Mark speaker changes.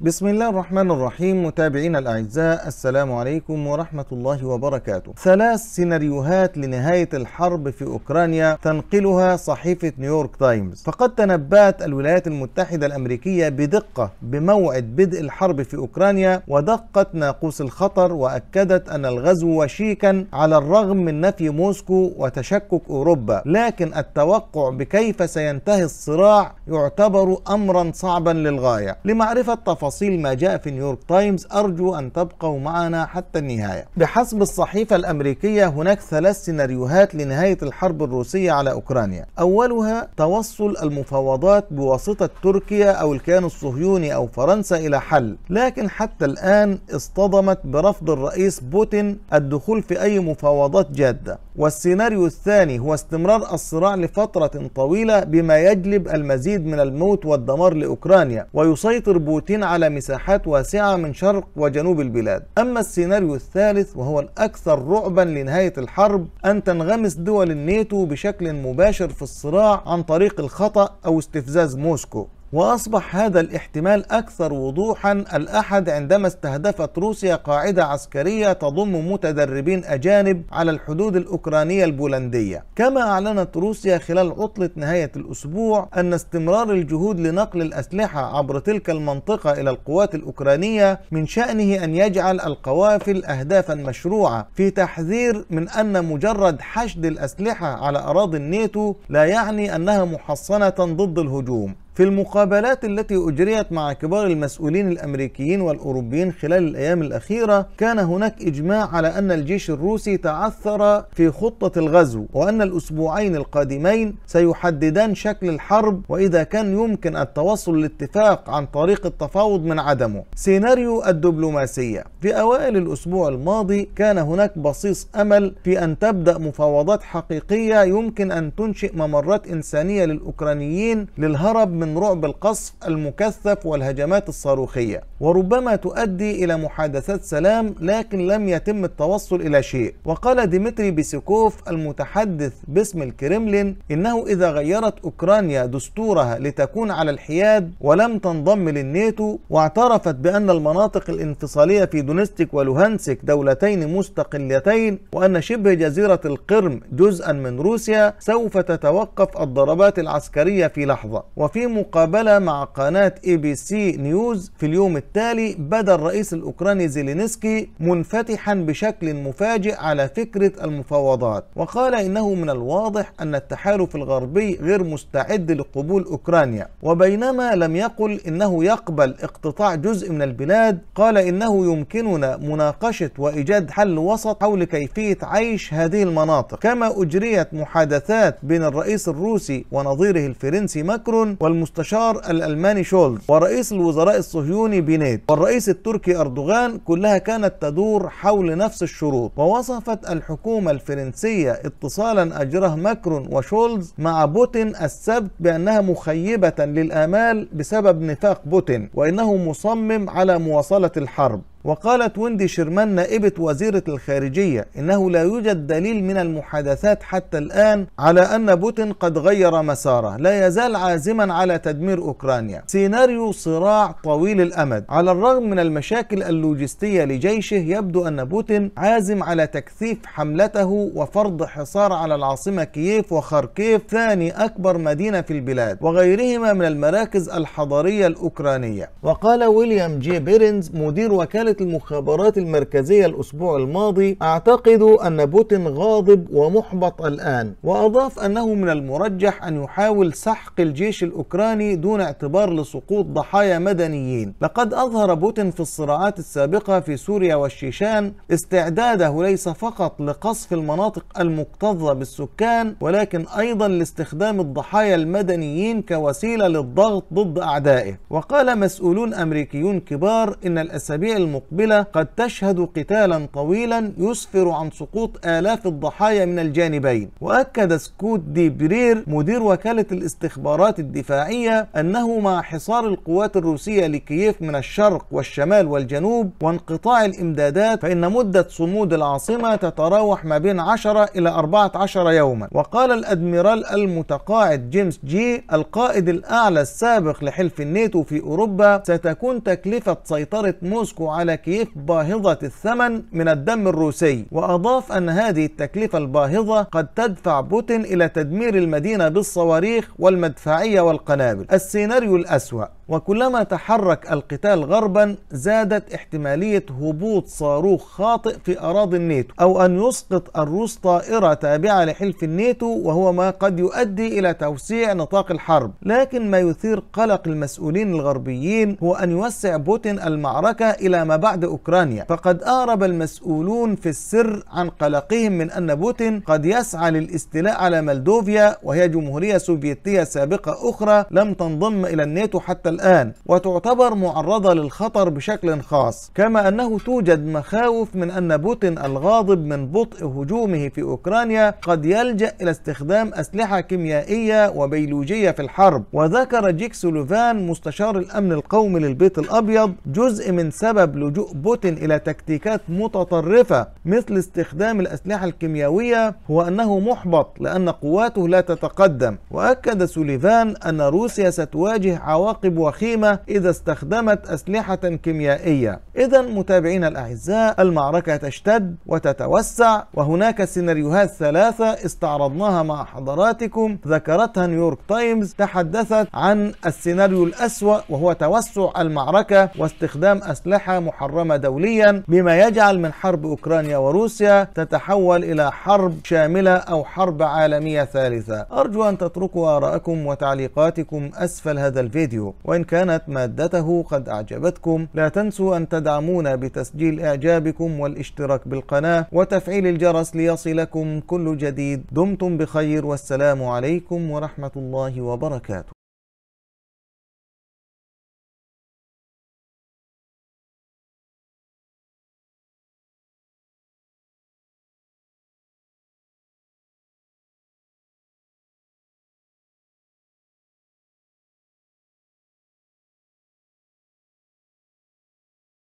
Speaker 1: بسم الله الرحمن الرحيم متابعينا الأعزاء السلام عليكم ورحمة الله وبركاته ثلاث سيناريوهات لنهاية الحرب في أوكرانيا تنقلها صحيفة نيويورك تايمز فقد تنبأت الولايات المتحدة الأمريكية بدقة بموعد بدء الحرب في أوكرانيا ودقت ناقوس الخطر وأكدت أن الغزو وشيكا على الرغم من نفي موسكو وتشكك أوروبا لكن التوقع بكيف سينتهي الصراع يعتبر أمرا صعبا للغاية لمعرفة تفاصيل تفاصيل ما جاء في نيويورك تايمز أرجو أن تبقوا معنا حتى النهاية بحسب الصحيفة الأمريكية هناك ثلاث سيناريوهات لنهاية الحرب الروسية على أوكرانيا أولها توصل المفاوضات بواسطة تركيا أو الكيان الصهيوني أو فرنسا إلى حل لكن حتى الآن اصطدمت برفض الرئيس بوتين الدخول في أي مفاوضات جادة والسيناريو الثاني هو استمرار الصراع لفترة طويلة بما يجلب المزيد من الموت والدمار لأوكرانيا ويسيطر بوتين على على مساحات واسعة من شرق وجنوب البلاد أما السيناريو الثالث وهو الأكثر رعبا لنهاية الحرب أن تنغمس دول الناتو بشكل مباشر في الصراع عن طريق الخطأ أو استفزاز موسكو وأصبح هذا الاحتمال أكثر وضوحا الأحد عندما استهدفت روسيا قاعدة عسكرية تضم متدربين أجانب على الحدود الأوكرانية البولندية كما أعلنت روسيا خلال عطلة نهاية الأسبوع أن استمرار الجهود لنقل الأسلحة عبر تلك المنطقة إلى القوات الأوكرانية من شأنه أن يجعل القوافل أهدافا مشروعة في تحذير من أن مجرد حشد الأسلحة على أراضي الناتو لا يعني أنها محصنة ضد الهجوم في المقابلات التي أجريت مع كبار المسؤولين الأمريكيين والأوروبيين خلال الأيام الأخيرة كان هناك إجماع على أن الجيش الروسي تعثر في خطة الغزو وأن الأسبوعين القادمين سيحددان شكل الحرب وإذا كان يمكن التوصل لاتفاق عن طريق التفاوض من عدمه سيناريو الدبلوماسية في أوائل الأسبوع الماضي كان هناك بصيص أمل في أن تبدأ مفاوضات حقيقية يمكن أن تنشئ ممرات إنسانية للأوكرانيين للهرب من من رعب القصف المكثف والهجمات الصاروخية وربما تؤدي إلى محادثات سلام لكن لم يتم التوصل إلى شيء وقال ديمتري بيسيكوف المتحدث باسم الكريملين إنه إذا غيرت أوكرانيا دستورها لتكون على الحياد ولم تنضم للناتو واعترفت بأن المناطق الانفصالية في دونستيك ولوهانسك دولتين مستقلتين وأن شبه جزيرة القرم جزءا من روسيا سوف تتوقف الضربات العسكرية في لحظة وفي مقابلة مع قناة اي بي سي نيوز في اليوم التالي بدا الرئيس الأوكراني زيلينسكي منفتحا بشكل مفاجئ على فكرة المفاوضات وقال إنه من الواضح أن التحالف الغربي غير مستعد لقبول أوكرانيا وبينما لم يقل إنه يقبل اقتطاع جزء من البلاد قال إنه يمكننا مناقشة وإيجاد حل وسط حول كيفية عيش هذه المناطق كما أجريت محادثات بين الرئيس الروسي ونظيره الفرنسي ماكرون والمس المستشار الألماني شولز ورئيس الوزراء الصهيوني بينيت والرئيس التركي أردوغان كلها كانت تدور حول نفس الشروط ووصفت الحكومة الفرنسية اتصالا أجره ماكرون وشولز مع بوتين السبت بأنها مخيبة للآمال بسبب نفاق بوتين وإنه مصمم على مواصلة الحرب وقالت ويندي شيرمان نائبة وزيرة الخارجية إنه لا يوجد دليل من المحادثات حتى الآن على أن بوتين قد غير مساره لا يزال عازما على تدمير أوكرانيا سيناريو صراع طويل الأمد على الرغم من المشاكل اللوجستية لجيشه يبدو أن بوتين عازم على تكثيف حملته وفرض حصار على العاصمة كييف وخاركيف ثاني أكبر مدينة في البلاد وغيرهما من المراكز الحضارية الأوكرانية وقال ويليام جي بيرنز مدير وكالة كانت المخابرات المركزية الأسبوع الماضي أعتقد أن بوتين غاضب ومحبط الآن وأضاف أنه من المرجح أن يحاول سحق الجيش الأوكراني دون اعتبار لسقوط ضحايا مدنيين لقد أظهر بوتين في الصراعات السابقة في سوريا والشيشان استعداده ليس فقط لقصف المناطق المكتظة بالسكان ولكن أيضا لاستخدام الضحايا المدنيين كوسيلة للضغط ضد أعدائه وقال مسؤولون أمريكيون كبار إن الأسابيع المقبلة المقبلة قد تشهد قتالا طويلا يسفر عن سقوط آلاف الضحايا من الجانبين وأكد سكوت دي برير مدير وكالة الاستخبارات الدفاعية أنه مع حصار القوات الروسية لكييف من الشرق والشمال والجنوب وانقطاع الإمدادات فإن مدة صمود العاصمة تتراوح ما بين 10 إلى 14 يوما وقال الأدميرال المتقاعد جيمس جي القائد الأعلى السابق لحلف الناتو في أوروبا ستكون تكلفة سيطرة موسكو على تكييف باهظة الثمن من الدم الروسي وأضاف أن هذه التكلفة الباهظة قد تدفع بوتين إلى تدمير المدينة بالصواريخ والمدفعية والقنابل السيناريو الأسوأ وكلما تحرك القتال غربا زادت احتمالية هبوط صاروخ خاطئ في أراضي الناتو أو أن يسقط الروس طائرة تابعة لحلف الناتو وهو ما قد يؤدي إلى توسيع نطاق الحرب لكن ما يثير قلق المسؤولين الغربيين هو أن يوسع بوتين المعركة إلى ما بعد أوكرانيا فقد أعرب المسؤولون في السر عن قلقهم من أن بوتين قد يسعى للاستيلاء على ملدوفيا وهي جمهورية سوفيتية سابقة أخرى لم تنضم إلى الناتو حتى الآن وتعتبر معرضة للخطر بشكل خاص كما أنه توجد مخاوف من أن بوتين الغاضب من بطء هجومه في أوكرانيا قد يلجأ إلى استخدام أسلحة كيميائية وبيولوجية في الحرب وذكر جيك سولوفان مستشار الأمن القومي للبيت الأبيض جزء من سبب لجوء بوتين إلى تكتيكات متطرفة مثل استخدام الأسلحة الكيميائية هو أنه محبط لأن قواته لا تتقدم وأكد سوليفان أن روسيا ستواجه عواقب وخيمة إذا استخدمت أسلحة كيميائية إذا متابعينا الأعزاء المعركة تشتد وتتوسع وهناك سيناريوهات ثلاثة استعرضناها مع حضراتكم ذكرتها نيويورك تايمز تحدثت عن السيناريو الأسوأ وهو توسع المعركة واستخدام أسلحة محرمة دوليا بما يجعل من حرب أوكرانيا وروسيا تتحول إلى حرب شاملة أو حرب عالمية ثالثة أرجو أن تتركوا آرائكم وتعليقاتكم أسفل هذا الفيديو وإن كانت مادته قد أعجبتكم لا تنسوا أن تدعمونا بتسجيل إعجابكم والاشتراك بالقناة وتفعيل الجرس ليصلكم كل جديد دمتم بخير والسلام عليكم ورحمة الله وبركاته